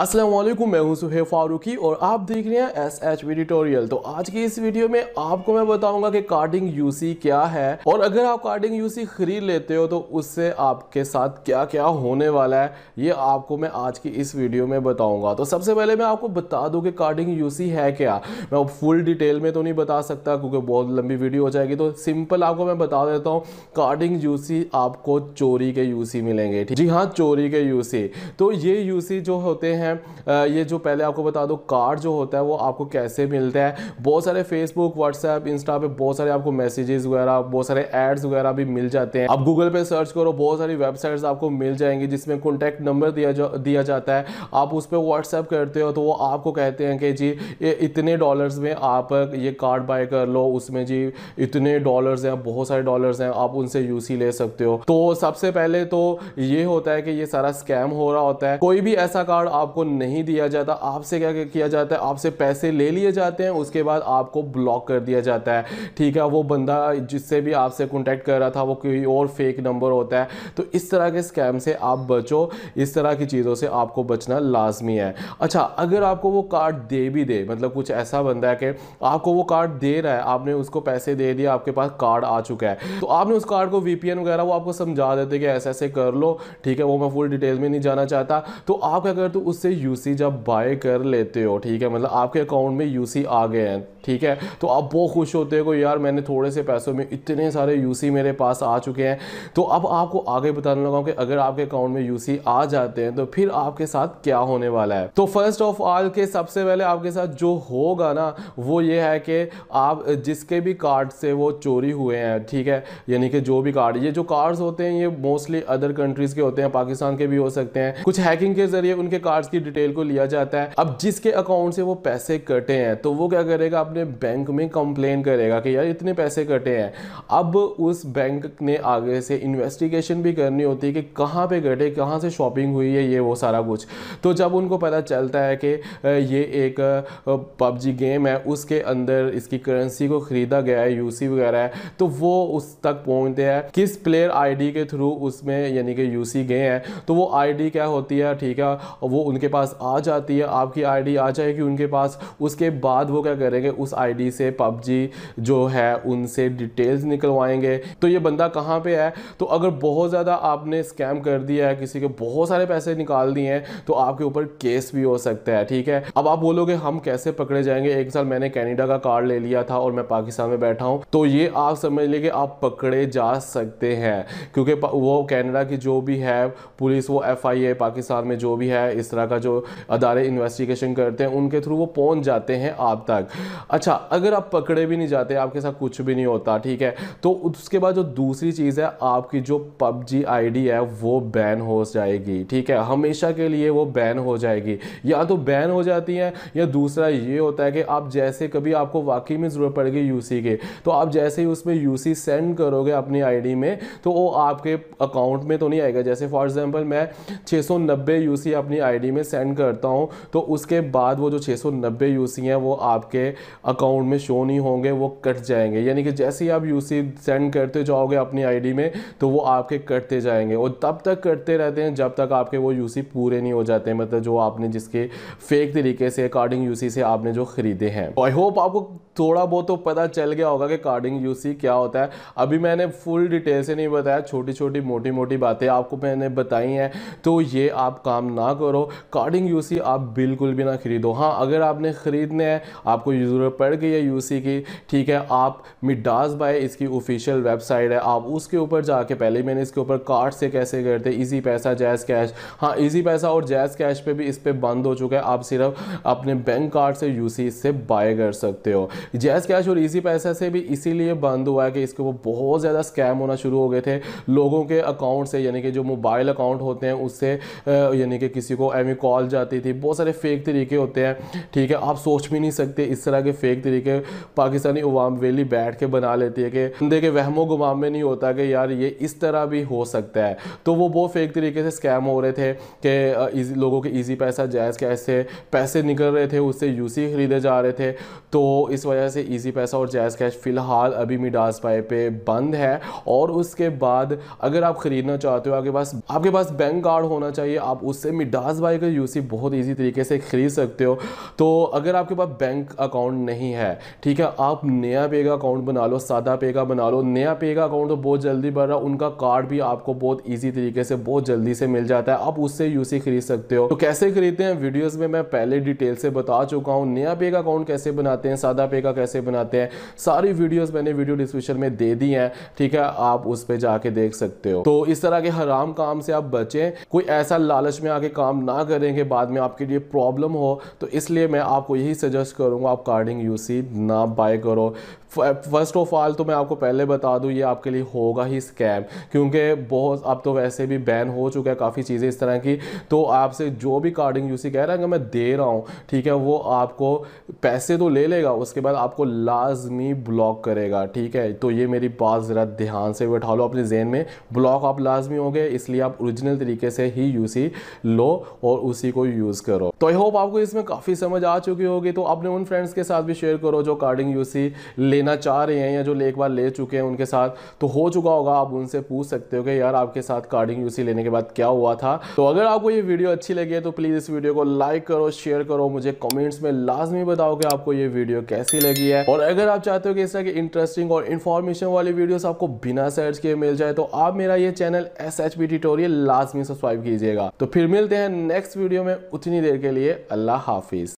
असलम मैं हूं सुहेब फारूकी और आप देख रहे हैं एस एच एडिटोरियल तो आज की इस वीडियो में आपको मैं बताऊंगा कि कार्डिंग यूसी क्या है और अगर आप कार्डिंग यूसी खरीद लेते हो तो उससे आपके साथ क्या क्या होने वाला है ये आपको मैं आज की इस वीडियो में बताऊंगा तो सबसे पहले मैं आपको बता दूं कि कार्डिंग यूसी है क्या मैं फुल डिटेल में तो नहीं बता सकता क्योंकि बहुत लंबी वीडियो हो जाएगी तो सिंपल आपको मैं बता देता हूँ कार्डिंग यूसी आपको चोरी के यूसी मिलेंगे जी हाँ चोरी के यूसी तो ये यूसी जो होते हैं हैं ये जो पहले आपको बता दो कार्ड जो होता है वो आपको कैसे मिलता है बहुत सारे फेसबुक व्हाट्सएप इंस्टा पे बहुत सारे आपको मैसेजेस वगैरह बहुत सारे एड्स वगैरह भी मिल जाते हैं आप गूगल पे सर्च करो बहुत सारी वेबसाइट्स आपको मिल जाएंगी जिसमें कॉन्टैक्ट नंबर दिया जा दिया जाता है आप उस पर व्हाट्सएप करते हो तो वो आपको कहते हैं कि जी ये इतने डॉलर्स में आप ये कार्ड बाय कर लो उसमें जी इतने डॉलर्स हैं बहुत सारे डॉलर्स हैं आप उनसे यूसी ले सकते हो तो सबसे पहले तो ये होता है कि ये सारा स्कैम हो रहा होता है कोई भी ऐसा कार्ड आप आपको नहीं दिया जाता आपसे क्या किया जाता है आपसे पैसे ले लिए जाते हैं उसके बाद आपको ब्लॉक कर दिया जाता है ठीक है वो बंदा जिससे भी आपसे कॉन्टैक्ट कर रहा था वो कोई और फेक नंबर होता है तो इस तरह के स्कैम से आप बचो इस तरह की चीज़ों से आपको बचना लाजमी है अच्छा अगर आपको वो कार्ड दे भी दे मतलब कुछ ऐसा बंदा है कि आपको वो कार्ड दे रहा है आपने उसको पैसे दे दिया आपके पास कार्ड आ चुका है तो आपने उस कार्ड को वीपीएन वगैरह वो आपको समझा देते कि ऐसे ऐसे कर लो ठीक है वो मैं फुल डिटेल में नहीं जाना चाहता तो आप क्या करते हो उस से यूसी जब बाय कर लेते हो ठीक है मतलब आपके अकाउंट में यूसी आ गए हैं ठीक है तो आप बहुत खुश होते हो यार मैंने थोड़े से पैसों में इतने सारे यूसी मेरे पास आ चुके हैं तो अब आपको आगे बताने लगा कि अगर आपके अकाउंट में यूसी आ जाते हैं तो फिर आपके साथ क्या होने वाला है तो फर्स्ट ऑफ ऑल के सबसे पहले आपके साथ जो होगा ना वो ये है कि आप जिसके भी कार्ड से वो चोरी हुए हैं ठीक है यानी कि जो भी कार्ड ये जो कार्ड्स होते हैं ये मोस्टली अदर कंट्रीज़ के होते हैं पाकिस्तान के भी हो सकते हैं कुछ हैकिंग के ज़रिए उनके कार्ड की डिटेल को लिया जाता है अब जिसके अकाउंट से वो पैसे कटे हैं तो वो क्या करेगा अपने बैंक में कंप्लेन करेगा कि यार इतने पैसे कटे हैं अब उस बैंक ने आगे से इन्वेस्टिगेशन भी करनी होती है कि कहाँ पे कटे कहाँ से शॉपिंग हुई है ये वो सारा कुछ तो जब उनको पता चलता है कि ये एक पबजी गेम है उसके अंदर इसकी करेंसी को ख़रीदा गया है यूसी वगैरह है तो वो उस तक पहुँचते हैं किस प्लेयर आईडी के थ्रू उसमें यानी कि यूसी गए हैं तो वो आईडी क्या होती है ठीक है वो उनके उनके पास आ जाती है आपकी आईडी आ जाएगी उनके पास उसके बाद वो क्या करेंगे उस आईडी से पबजी जो है उनसे डिटेल्स निकलवाएंगे तो ये बंदा कहाँ पे है तो अगर बहुत ज़्यादा आपने स्कैम कर दिया है किसी के बहुत सारे पैसे निकाल दिए हैं तो आपके ऊपर केस भी हो सकता है ठीक है अब आप बोलोगे हम कैसे पकड़े जाएंगे एक साल मैंने कैनेडा का कार्ड ले लिया था और मैं पाकिस्तान में बैठा हूँ तो ये आप समझ लीजिए कि आप पकड़े जा सकते हैं क्योंकि वो कैनेडा की जो भी है पुलिस वो एफ पाकिस्तान में जो भी है इस तरह का जो अदारे इन्वेस्टिगेशन करते हैं उनके थ्रू वो पहुंच जाते हैं आप तक अच्छा अगर आप पकड़े भी नहीं जाते आपके साथ कुछ भी नहीं होता ठीक है तो उसके बाद जो दूसरी चीज़ है आपकी जो पबजी आई है वो बैन हो जाएगी ठीक है हमेशा के लिए वो बैन हो जाएगी या तो बैन हो जाती है या दूसरा ये होता है कि आप जैसे कभी आपको वाकई में ज़रूरत पड़ेगी यूसी के तो आप जैसे ही उसमें यूसी सेंड करोगे अपनी आईडी में तो वो आपके अकाउंट में तो नहीं आएगा जैसे फॉर एग्जांपल मैं 690 यूसी अपनी आईडी में में सेंड करता हूँ तो उसके बाद वो जो छः सौ नब्बे यू सी हैं वो आपके अकाउंट में शो नहीं होंगे वो कट जाएंगे यानी कि जैसे ही आप यू सी सेंड करते जाओगे अपनी आई डी में तो वो आपके कटते जाएंगे और तब तक कटते रहते हैं जब तक आपके वो यू सी पूरे नहीं हो जाते मतलब जो आपने जिसके फेक तरीके से अकॉर्डिंग यू सी से आपने जो खरीदे हैं आई तो होप आपको थोड़ा बहुत तो पता चल गया होगा कि कार्डिंग यूसी क्या होता है अभी मैंने फुल डिटेल से नहीं बताया छोटी छोटी मोटी मोटी बातें आपको मैंने बताई हैं तो ये आप काम ना करो कार्डिंग यूसी आप बिल्कुल भी ना खरीदो हाँ अगर आपने ख़रीदने हैं आपको ज़रूरत पड़ गई है यूसी की ठीक है आप मिडास बाय इसकी ऑफिशियल वेबसाइट है आप उसके ऊपर जाके पहले मैंने इसके ऊपर कार्ड से कैसे करते ईजी पैसा जैज़ कैश हाँ ईजी पैसा और जैज़ कैश पे भी इस पर बंद हो चुका है आप सिर्फ अपने बैंक कार्ड से यूसी इससे बाय कर सकते हो जैज़ कैश और ईजी पैसा से भी इसीलिए बंद हुआ है कि इसके ऊपर बहुत ज़्यादा स्कैम होना शुरू हो गए थे लोगों के अकाउंट से यानी कि जो मोबाइल अकाउंट होते हैं उससे यानी कि किसी को एम कॉल जाती थी बहुत सारे फेक तरीके होते हैं ठीक है आप सोच भी नहीं सकते इस तरह के फेक तरीके पाकिस्तानी अवाम वेली बैठ के बना लेती है कि देखे वहमो गुमाम में नहीं होता कि यार ये इस तरह भी हो सकता है तो वो बहुत फेक तरीके से स्कैम हो रहे थे कि लोगों के ईजी पैसा जायज़ कैसे पैसे निकल रहे थे उससे यूसी खरीदे जा रहे थे तो इस वजह से ईजी पैसा और जायज़ कैश फ़िलहाल अभी मिडास पाए पे बंद है और उसके बाद अगर आप ख़रीदना चाहते हो आपके पास आपके पास बैंक कार्ड होना चाहिए आप उससे मिडास बाई के यूसी बहुत ईजी तरीके से ख़रीद सकते हो तो अगर आपके पास बैंक अकाउंट नहीं है ठीक है आप नया पे का अकाउंट बना लो सादा पे का बना लो नया पे का अकाउंट तो बहुत जल्दी बढ़ रहा उनका कार्ड भी आपको बहुत ईजी तरीके से बहुत जल्दी से मिल जाता है आप उससे यूसी खरीद सकते हो तो कैसे खरीदते हैं वीडियोज में मैं पहले डिटेल से बता चुका हूँ नया पे का अकाउंट कैसे बनाते हैं सादा पे का कैसे बनाते हैं सारी वीडियोज मैंने वीडियो डिस्क्रिप्शन में दे दी है ठीक है आप उस पर जाके देख सकते हो तो इस तरह के हराम काम से आप बचें कोई ऐसा लालच में आके काम ना करें करेंगे बाद में आपके लिए प्रॉब्लम हो तो इसलिए मैं आपको यही सजेस्ट करूँगा आप कार्डिंग यूसी ना बाय करो फर्स्ट ऑफ ऑल तो मैं आपको पहले बता दूँ ये आपके लिए होगा ही स्कैम क्योंकि बहुत अब तो वैसे भी बैन हो चुका है काफ़ी चीज़ें इस तरह की तो आपसे जो भी कार्डिंग यूसी कह रहा है कि मैं दे रहा हूँ ठीक है वो आपको पैसे तो ले लेगा उसके बाद आपको लाजमी ब्लॉक करेगा ठीक है तो ये मेरी बात ज़रा ध्यान से बैठा लो अपने जहन में ब्लॉक आप लाजमी होंगे इसलिए आप औरिजिनल तरीके से ही यूसी लो और उसी को यूज़ करो तो आई होप आपको इसमें काफ़ी समझ आ चुकी होगी तो अपने उन फ्रेंड्स के साथ भी शेयर करो जो कार्डिंग यूसी लेना चाह रहे हैं या जो एक बार ले चुके हैं उनके साथ तो हो चुका होगा आप उनसे पूछ सकते हो कि यार आपके साथ कार्डिंग यूसी लेने के बाद क्या हुआ था तो अगर आपको ये वीडियो अच्छी लगी है तो प्लीज़ इस वीडियो को लाइक करो शेयर करो मुझे कमेंट्स में लाजमी बताओ कि आपको ये वीडियो कैसी लगी है और अगर आप चाहते हो कि इस तरह की इंटरेस्टिंग और इन्फॉर्मेशन वाली वीडियो आपको बिना सर्च किए मिल जाए तो आप मेरा ये चैनल एस एच बी लाजमी सब्सक्राइब कीजिएगा तो फिर मिलते हैं नेक्स्ट नेक्स्ट वीडियो में उतनी देर के लिए अल्लाह हाफिज़